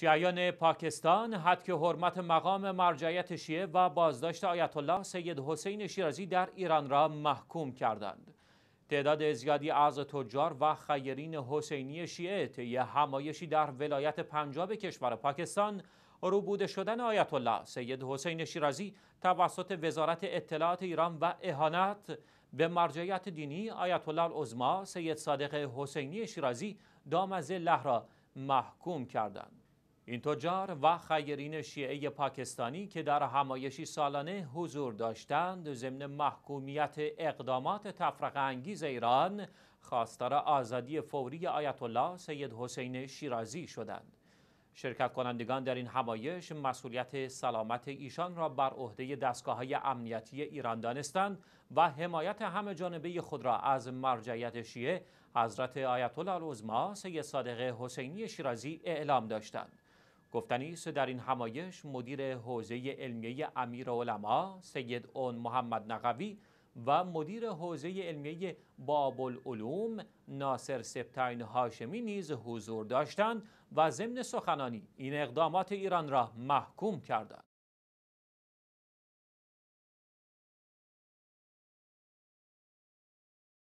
شیعیان پاکستان حد حرمت مقام مرجعیت شیعه و بازداشت آیت الله سید حسین شیرازی در ایران را محکوم کردند. تعداد زیادی از تجار و خیرین حسینی شیعه طی همایشی در ولایت پنجاب کشور پاکستان روبوده شدن آیت الله سید حسین شیرازی توسط وزارت اطلاعات ایران و اهانت به مرجعیت دینی آیت الله العظما سید صادق حسینی شیرازی دامزه را محکوم کردند. این تجار و خیرین شیعه پاکستانی که در همایشی سالانه حضور داشتند ضمن محکومیت اقدامات تفرق انگیز ایران خواستار آزادی فوری آیت الله سید حسین شیرازی شدند شرکت کنندگان در این همایش مسئولیت سلامت ایشان را بر عهده های امنیتی ایران دانستند و حمایت همه جانبه خود را از مرجعیت شیعه حضرت آیت الله العظما سید صادق حسینی شیرازی اعلام داشتند گفتنی است در این همایش مدیر حوزه علمیه امیر علما سید اون محمد نقوی و مدیر حوزه علمیه العلوم ناصر سپتین هاشمی نیز حضور داشتند و ضمن سخنانی این اقدامات ایران را محکوم کردند